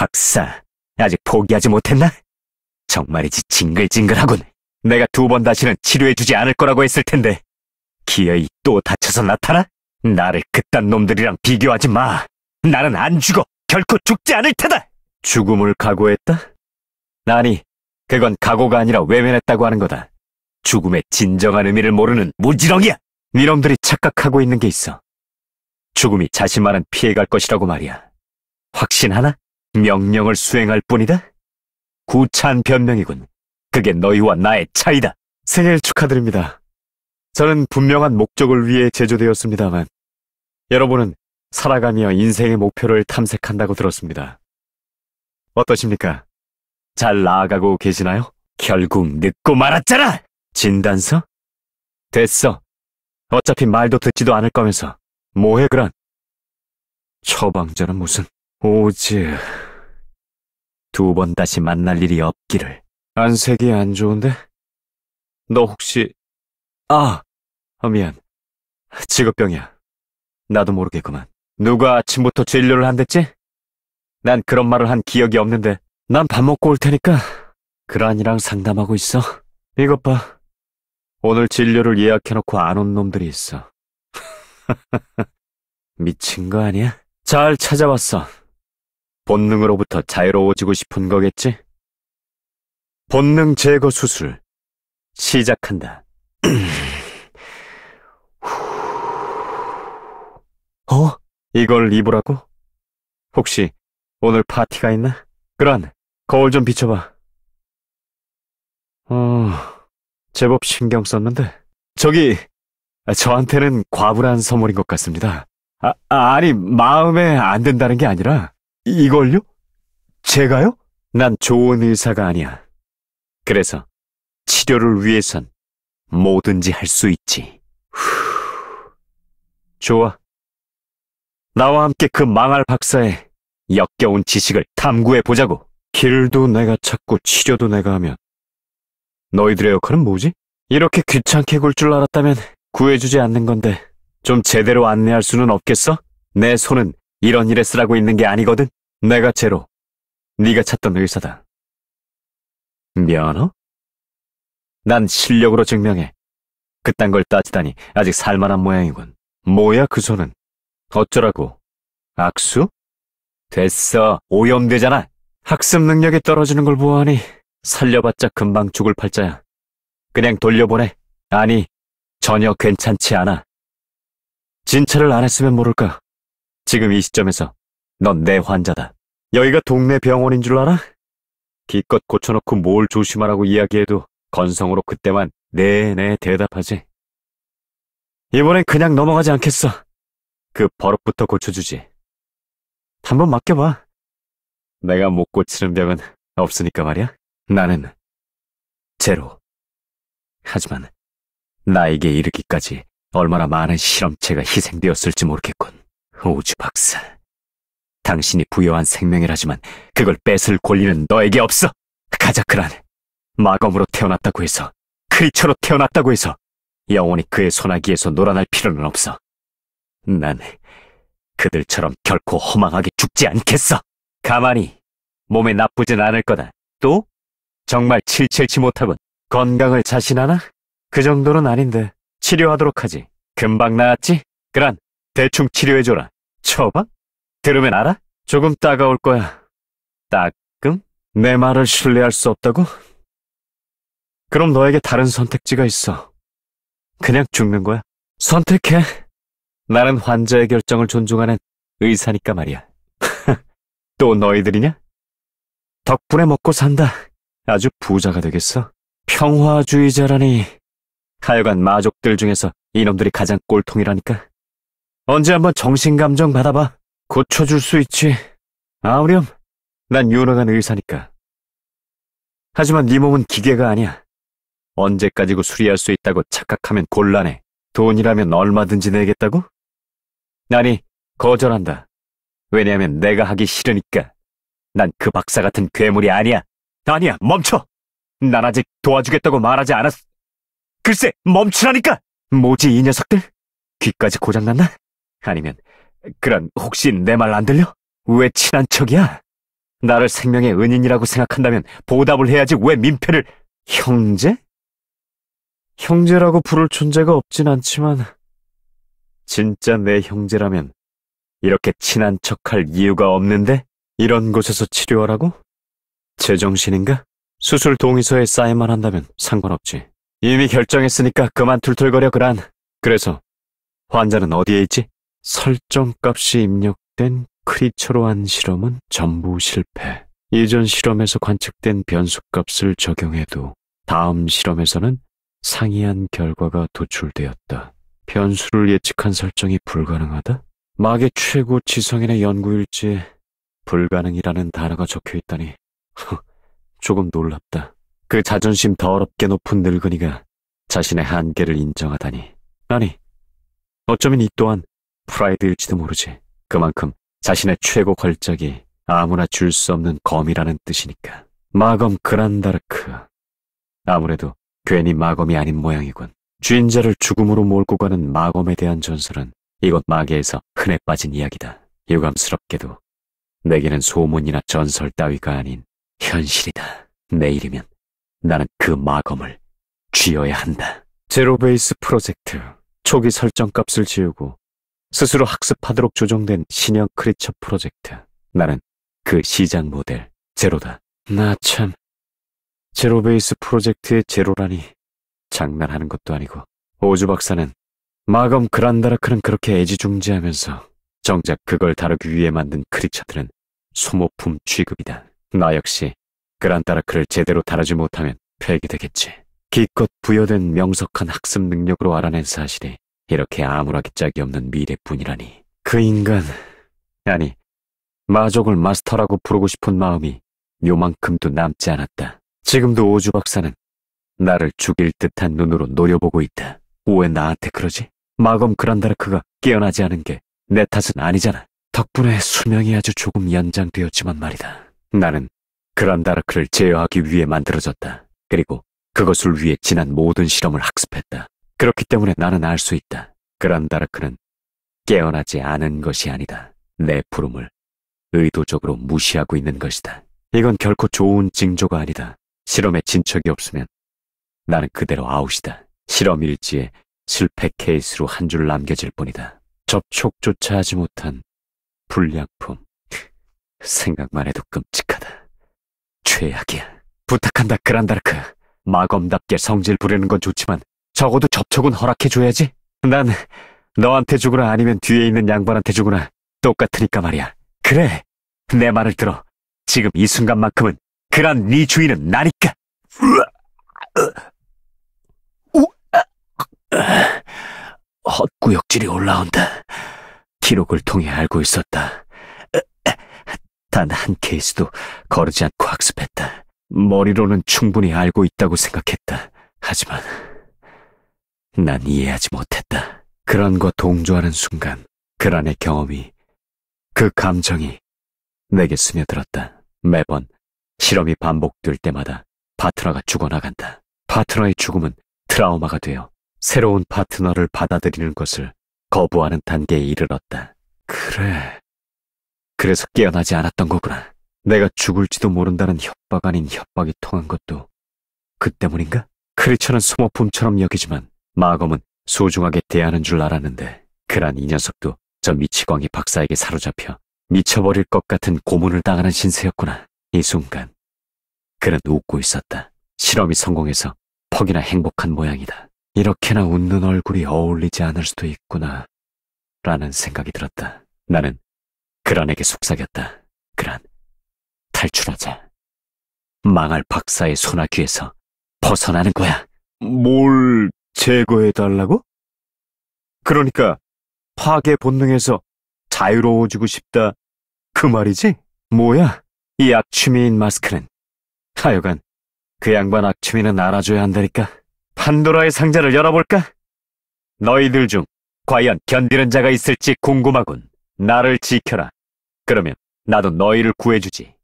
박사, 아직 포기하지 못했나? 정말이지 징글징글하군. 내가 두 번 다시는 치료해주지 않을 거라고 했을 텐데. 기어이 또 다쳐서 나타나? 나를 그딴 놈들이랑 비교하지 마. 나는 안 죽어. 결코 죽지 않을 테다. 죽음을 각오했다? 아니, 그건 각오가 아니라 외면했다고 하는 거다. 죽음의 진정한 의미를 모르는 무지렁이야! 이놈들이 착각하고 있는 게 있어. 죽음이 자신만은 피해갈 것이라고 말이야. 확신하나? 명령을 수행할 뿐이다? 구차한 변명이군. 그게 너희와 나의 차이다. 생일 축하드립니다. 저는 분명한 목적을 위해 제조되었습니다만 여러분은 살아가며 인생의 목표를 탐색한다고 들었습니다. 어떠십니까? 잘 나아가고 계시나요? 결국 늦고 말았잖아! 진단서? 됐어. 어차피 말도 듣지도 않을 거면서. 뭐해, 그런. 처방전은 무슨, 오지. 두번 다시 만날 일이 없기를. 안색이 안 좋은데? 너 혹시... 아, 미안. 직업병이야. 나도 모르게 그만. 누가 아침부터 진료를 한댔지? 난 그런 말을 한 기억이 없는데 난 밥 먹고 올 테니까 그란이랑 상담하고 있어. 이것 봐. 오늘 진료를 예약해놓고 안 온 놈들이 있어. 미친 거 아니야? 잘 찾아왔어. 본능으로부터 자유로워지고 싶은 거겠지? 본능 제거 수술 시작한다. 어? 이걸 입으라고? 혹시 오늘 파티가 있나? 그란, 거울 좀 비춰봐. 어, 제법 신경 썼는데. 저기, 저한테는 과분한 선물인 것 같습니다. 아, 아니, 마음에 안 든다는 게 아니라 이걸요? 제가요? 난 좋은 의사가 아니야. 그래서 치료를 위해선 뭐든지 할 수 있지. 후... 좋아. 나와 함께 그 망할 박사의 역겨운 지식을 탐구해 보자고. 길도 내가 찾고 치료도 내가 하면 너희들의 역할은 뭐지? 이렇게 귀찮게 굴 줄 알았다면 구해주지 않는 건데 좀 제대로 안내할 수는 없겠어? 내 손은 이런 일에 쓰라고 있는 게 아니거든? 내가 제로. 네가 찾던 의사다. 면허? 난 실력으로 증명해. 그딴 걸 따지다니 아직 살만한 모양이군. 뭐야 그 손은? 어쩌라고? 악수? 됐어. 오염되잖아. 학습 능력이 떨어지는 걸 보아하니 살려봤자 금방 죽을 팔자야. 그냥 돌려보내. 아니, 전혀 괜찮지 않아. 진찰을 안 했으면 모를까. 지금 이 시점에서 넌 내 환자다. 여기가 동네 병원인 줄 알아? 기껏 고쳐놓고 뭘 조심하라고 이야기해도 건성으로 그때만 네네 대답하지. 이번엔 그냥 넘어가지 않겠어. 그 버릇부터 고쳐주지. 한번 맡겨봐. 내가 못 고치는 병은 없으니까 말이야. 나는 제로. 하지만 나에게 이르기까지 얼마나 많은 실험체가 희생되었을지 모르겠군. 우주 박사. 당신이 부여한 생명이라지만 그걸 뺏을 권리는 너에게 없어. 가자크란 마검으로 태어났다고 해서 크리처로 태어났다고 해서 영원히 그의 소나기에서 놀아날 필요는 없어. 난 그들처럼 결코 허망하게 죽지 않겠어. 가만히 몸에 나쁘진 않을 거다. 또 정말 칠칠치 못하군. 건강을 자신하나? 그 정도는 아닌데 치료하도록 하지. 금방 나았지? 그란 대충 치료해줘라. 처방? 들으면 알아? 조금 따가울 거야. 따끔? 내 말을 신뢰할 수 없다고? 그럼 너에게 다른 선택지가 있어. 그냥 죽는 거야. 선택해. 나는 환자의 결정을 존중하는 의사니까 말이야. 또 너희들이냐? 덕분에 먹고 산다. 아주 부자가 되겠어. 평화주의자라니. 하여간 마족들 중에서 이놈들이 가장 꼴통이라니까. 언제 한번 정신감정 받아봐. 고쳐줄 수 있지. 아우렴. 난 유능한 의사니까. 하지만 네 몸은 기계가 아니야. 언제까지고 수리할 수 있다고 착각하면 곤란해. 돈이라면 얼마든지 내겠다고? 아니, 거절한다. 왜냐하면 내가 하기 싫으니까. 난 그 박사 같은 괴물이 아니야. 아니야, 멈춰! 난 아직 도와주겠다고 말하지 않았... 글쎄, 멈추라니까! 뭐지, 이 녀석들? 귀까지 고장났나? 아니면 그런 혹시 내 말 안 들려? 왜 친한 척이야? 나를 생명의 은인이라고 생각한다면 보답을 해야지 왜 민폐를... 형제? 형제라고 부를 존재가 없진 않지만 진짜 내 형제라면 이렇게 친한 척할 이유가 없는데 이런 곳에서 치료하라고? 제정신인가? 수술 동의서에 사인만 한다면 상관없지. 이미 결정했으니까 그만 툴툴거려 그란. 그래서 환자는 어디에 있지? 설정값이 입력된 크리처로 한 실험은 전부 실패. 이전 실험에서 관측된 변수값을 적용해도 다음 실험에서는 상이한 결과가 도출되었다. 변수를 예측한 설정이 불가능하다? 막의 최고 지성인의 연구일지에 불가능이라는 단어가 적혀 있다니 조금 놀랍다. 그 자존심 더럽게 높은 늙은이가 자신의 한계를 인정하다니. 아니, 어쩌면 이 또한 프라이드일지도 모르지. 그만큼 자신의 최고 걸작이 아무나 줄 수 없는 검이라는 뜻이니까. 마검 그란다르크. 아무래도 괜히 마검이 아닌 모양이군. 주인자를 죽음으로 몰고 가는 마검에 대한 전설은 이곳 마계에서 흔해 빠진 이야기다. 유감스럽게도 내게는 소문이나 전설 따위가 아닌 현실이다. 내일이면 나는 그 마검을 쥐어야 한다. 제로베이스 프로젝트. 초기 설정값을 지우고 스스로 학습하도록 조정된 신형 크리처 프로젝트. 나는 그시장 모델 제로다. 나 참. 제로베이스 프로젝트의 제로라니. 장난하는 것도 아니고. 오주 박사는 마검 그란다라크는 그렇게 애지중지하면서 정작 그걸 다루기 위해 만든 크리처들은 소모품 취급이다. 나 역시 그란다라크를 제대로 다루지 못하면 폐기되겠지. 기껏 부여된 명석한 학습 능력으로 알아낸 사실이 이렇게 아무렇기 짝이 없는 미래뿐이라니. 그 인간, 아니, 마족을 마스터라고 부르고 싶은 마음이 요만큼도 남지 않았다. 지금도 오주 박사는 나를 죽일 듯한 눈으로 노려보고 있다. 왜 나한테 그러지? 마검 그란다르크가 깨어나지 않은 게 내 탓은 아니잖아. 덕분에 수명이 아주 조금 연장되었지만 말이다. 나는 그란다르크를 제어하기 위해 만들어졌다. 그리고 그것을 위해 지난 모든 실험을 학습했다. 그렇기 때문에 나는 알 수 있다. 그란다르크는 깨어나지 않은 것이 아니다. 내 부름을 의도적으로 무시하고 있는 것이다. 이건 결코 좋은 징조가 아니다. 실험에 진척이 없으면 나는 그대로 아웃이다. 실험 일지에 실패 케이스로 한 줄 남겨질 뿐이다. 접촉조차 하지 못한 불량품. 생각만 해도 끔찍하다. 최악이야. 부탁한다, 그란다르크. 마검답게 성질 부리는 건 좋지만 적어도 접촉은 허락해줘야지. 난 너한테 주거나 아니면 뒤에 있는 양반한테 주거나 똑같으니까 말이야. 그래, 내 말을 들어. 지금 이 순간만큼은 그런 네 주인은 나니까. 헛구역질이 올라온다. 기록을 통해 알고 있었다. 단 한 케이스도 거르지 않고 학습했다. 머리로는 충분히 알고 있다고 생각했다. 하지만... 난 이해하지 못했다. 그란과 동조하는 순간 그란의 경험이 그 감정이 내게 스며들었다. 매번 실험이 반복될 때마다 파트너가 죽어나간다. 파트너의 죽음은 트라우마가 되어 새로운 파트너를 받아들이는 것을 거부하는 단계에 이르렀다. 그래. 그래서 깨어나지 않았던 거구나. 내가 죽을지도 모른다는 협박 아닌 협박이 통한 것도 그 때문인가? 크리처는 소모품처럼 여기지만 마검은 소중하게 대하는 줄 알았는데 그란 이 녀석도 저 미치광이 박사에게 사로잡혀 미쳐버릴 것 같은 고문을 당하는 신세였구나. 이 순간 그는 웃고 있었다. 실험이 성공해서 퍽이나 행복한 모양이다. 이렇게나 웃는 얼굴이 어울리지 않을 수도 있구나. 라는 생각이 들었다. 나는 그란에게 속삭였다. 그란, 탈출하자. 망할 박사의 손아귀에서 벗어나는 거야. 뭘 제거해달라고? 그러니까 파괴 본능에서 자유로워지고 싶다. 그 말이지? 뭐야? 이 악취미인 마스크는. 하여간 그 양반 악취미는 알아줘야 한다니까. 판도라의 상자를 열어볼까? 너희들 중 과연 견디는 자가 있을지 궁금하군. 나를 지켜라. 그러면 나도 너희를 구해주지.